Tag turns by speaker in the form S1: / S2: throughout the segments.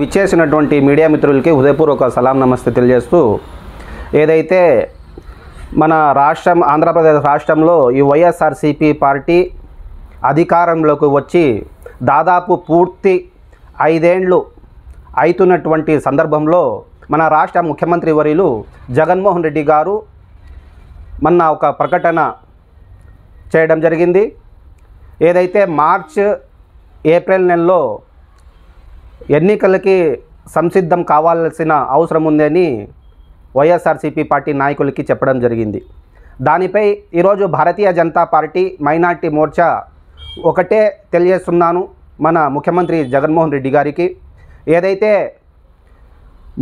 S1: విచ్చేసినటువంటి మీడియా మిత్రులకి హృదయపూర్వక సలాం నమస్తే తెలియజేస్తూ ఏదైతే మన రాష్ట్రం ఆంధ్రప్రదేశ్ రాష్ట్రంలో ఈ వైఎస్ఆర్సీపీ పార్టీ అధికారంలోకి వచ్చి దాదాపు పూర్తి ఐదేండ్లు అవుతున్నటువంటి సందర్భంలో మన రాష్ట్ర ముఖ్యమంత్రి వర్యులు జగన్మోహన్ రెడ్డి గారు మొన్న ఒక ప్రకటన చేయడం జరిగింది ఏదైతే మార్చ్ ఏప్రిల్ నెలలో ఎన్నికలకి సంసిద్ధం కావాల్సిన అవసరం ఉందని వైఎస్ఆర్సీపీ పార్టీ నాయకులకి చెప్పడం జరిగింది దానిపై ఈరోజు భారతీయ జనతా పార్టీ మైనార్టీ మోర్చా ఒకటే తెలియజేస్తున్నాను మన ముఖ్యమంత్రి జగన్మోహన్ రెడ్డి గారికి ఏదైతే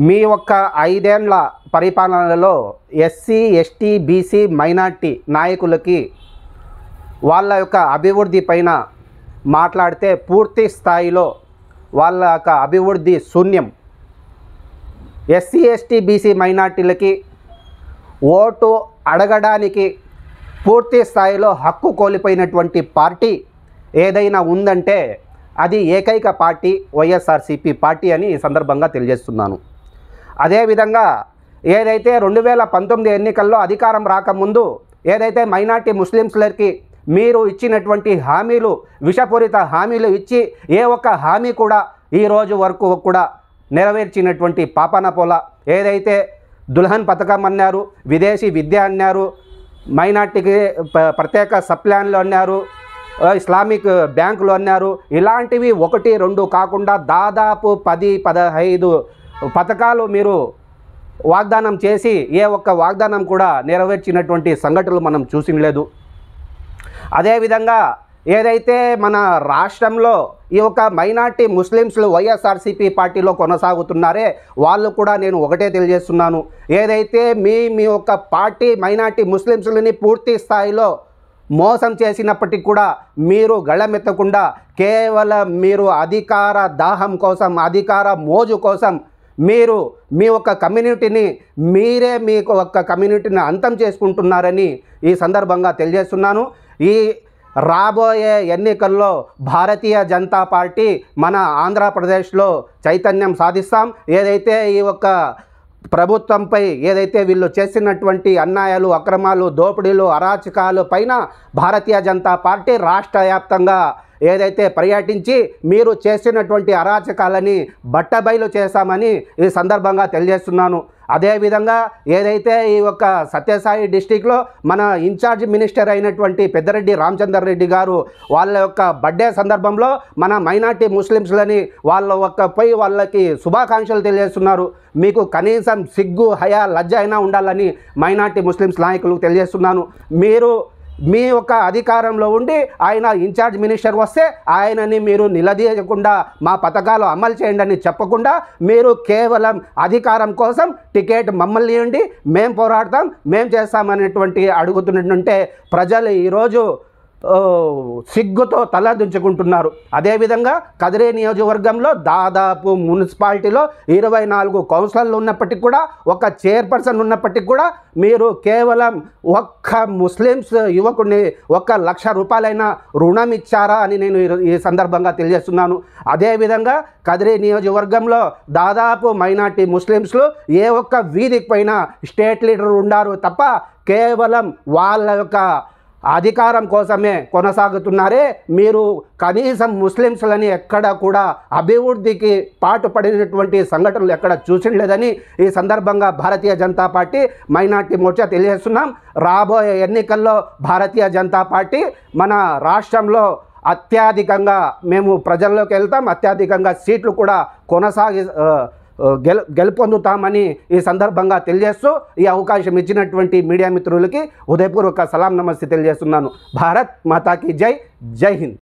S1: మీ యొక్క ఐదేండ్ల పరిపాలనలో ఎస్సీ ఎస్టీ బీసీ మైనార్టీ నాయకులకి వాళ్ళ యొక్క అభివృద్ధి పైన మాట్లాడితే పూర్తి స్థాయిలో వాళ్ళ యొక్క అభివృద్ధి శూన్యం ఎస్సీ ఎస్టీ బీసీ మైనార్టీలకి ఓటు అడగడానికి పూర్తి స్థాయిలో హక్కు కోల్పోయినటువంటి పార్టీ ఏదైనా ఉందంటే అది ఏకైక పార్టీ వైఎస్ఆర్సీపీ పార్టీ అని ఈ సందర్భంగా తెలియజేస్తున్నాను అదేవిధంగా ఏదైతే రెండు వేల పంతొమ్మిది ఎన్నికల్లో అధికారం రాకముందు ఏదైతే మైనార్టీ ముస్లింస్లకి మీరు ఇచ్చినటువంటి హామీలు విషపూరిత హామీలు ఇచ్చి ఏ ఒక్క హామీ కూడా ఈరోజు వరకు కూడా నెరవేర్చినటువంటి పాపనపోల ఏదైతే దుల్హన్ పథకం అన్నారు విదేశీ విద్య అన్నారు మైనార్టీకి ప్రత్యేక సప్లాన్లు అన్నారు ఇస్లామిక్ బ్యాంకులు అన్నారు ఇలాంటివి ఒకటి రెండు కాకుండా దాదాపు పది పదహైదు పథకాలు మీరు వాగ్దానం చేసి ఏ ఒక్క వాగ్దానం కూడా నెరవేర్చినటువంటి సంఘటనలు మనం చూసిన లేదు అదేవిధంగా ఏదైతే మన రాష్ట్రంలో ఈ యొక్క మైనార్టీ ముస్లిమ్స్లు వైఎస్ఆర్సీపీ పార్టీలో కొనసాగుతున్నారే వాళ్ళు కూడా నేను ఒకటే తెలియజేస్తున్నాను ఏదైతే మీ మీ యొక్క పార్టీ మైనార్టీ ముస్లిమ్స్లని పూర్తి స్థాయిలో మోసం చేసినప్పటికీ కూడా మీరు గళమెత్తకుండా కేవలం మీరు అధికార దాహం కోసం అధికార మోజు కోసం మీరు మీ యొక్క కమ్యూనిటీని మీరే మీ యొక్క కమ్యూనిటీని అంతం చేసుకుంటున్నారని ఈ సందర్భంగా తెలియజేస్తున్నాను ఈ రాబోయే ఎన్నికల్లో భారతీయ జనతా పార్టీ మన ఆంధ్రప్రదేశ్లో చైతన్యం సాధిస్తాం ఏదైతే ఈ యొక్క ప్రభుత్వంపై ఏదైతే వీళ్ళు చేసినటువంటి అన్యాయాలు అక్రమాలు దోపిడీలు అరాచకాలు పైన భారతీయ జనతా పార్టీ రాష్ట్ర వ్యాప్తంగా ఏదైతే పర్యటించి మీరు చేసినటువంటి అరాచకాలని బట్టబయలు చేశామని ఈ సందర్భంగా తెలియజేస్తున్నాను అదేవిధంగా ఏదైతే ఈ యొక్క సత్యసాయి డిస్టిక్లో మన ఇన్ఛార్జ్ మినిస్టర్ అయినటువంటి పెద్దరెడ్డి రామచందర్ రెడ్డి గారు వాళ్ళ యొక్క బర్త్డే సందర్భంలో మన మైనార్టీ ముస్లిమ్స్లని వాళ్ళ ఒక్కపై వాళ్ళకి శుభాకాంక్షలు తెలియజేస్తున్నారు మీకు కనీసం సిగ్గు హయా లజ్జ అయినా ఉండాలని మైనార్టీ ముస్లిమ్స్ నాయకులకు తెలియజేస్తున్నాను మీరు మీ యొక్క అధికారంలో ఉండి ఆయన ఇన్ఛార్జ్ మినిస్టర్ వస్తే ఆయనని మీరు నిలదీయకుండా మా పథకాలు అమలు చేయండి అని చెప్పకుండా మీరు కేవలం అధికారం కోసం టికెట్ మమ్మల్ని ఇవ్వండి మేము పోరాడతాం మేము చేస్తామనేటువంటి అడుగుతున్నట్టుంటే ప్రజలు ఈరోజు సిగ్గుతో తలదించుకుంటున్నారు అదేవిధంగా కదిరే నియోజకవర్గంలో దాదాపు మున్సిపాలిటీలో ఇరవై నాలుగు కౌన్సిలర్లు ఉన్నప్పటికీ కూడా ఒక చైర్పర్సన్ ఉన్నప్పటికీ కూడా మీరు కేవలం ఒక్క ముస్లిమ్స్ యువకుడిని ఒక్క లక్ష రూపాయలైన రుణం ఇచ్చారా అని నేను ఈ సందర్భంగా తెలియజేస్తున్నాను అదేవిధంగా కదిరే నియోజకవర్గంలో దాదాపు మైనార్టీ ముస్లిమ్స్లు ఏ ఒక్క వీధికి పైన స్టేట్ లీడర్ ఉండారు తప్ప కేవలం వాళ్ళ యొక్క అధికారం కోసమే కొనసాగుతున్నారే మీరు కనీసం ముస్లింస్లని ఎక్కడ కూడా అభివృద్ధికి పాటుపడినటువంటి సంఘటనలు ఎక్కడ చూసిలేదని ఈ సందర్భంగా భారతీయ జనతా పార్టీ మైనార్టీ మోర్చా తెలియజేస్తున్నాం రాబోయే ఎన్నికల్లో భారతీయ జనతా పార్టీ మన రాష్ట్రంలో అత్యధికంగా మేము ప్రజల్లోకి వెళ్తాం అత్యధికంగా సీట్లు కూడా కొనసాగి గెలు గెలుపొందుతామని ఈ సందర్భంగా తెలియజేస్తూ ఈ అవకాశం ఇచ్చినటువంటి మీడియా మిత్రులకి ఉదయపూర్వక సలాం నమస్తే తెలియజేస్తున్నాను భారత్ మాతాకి జై జై హింద్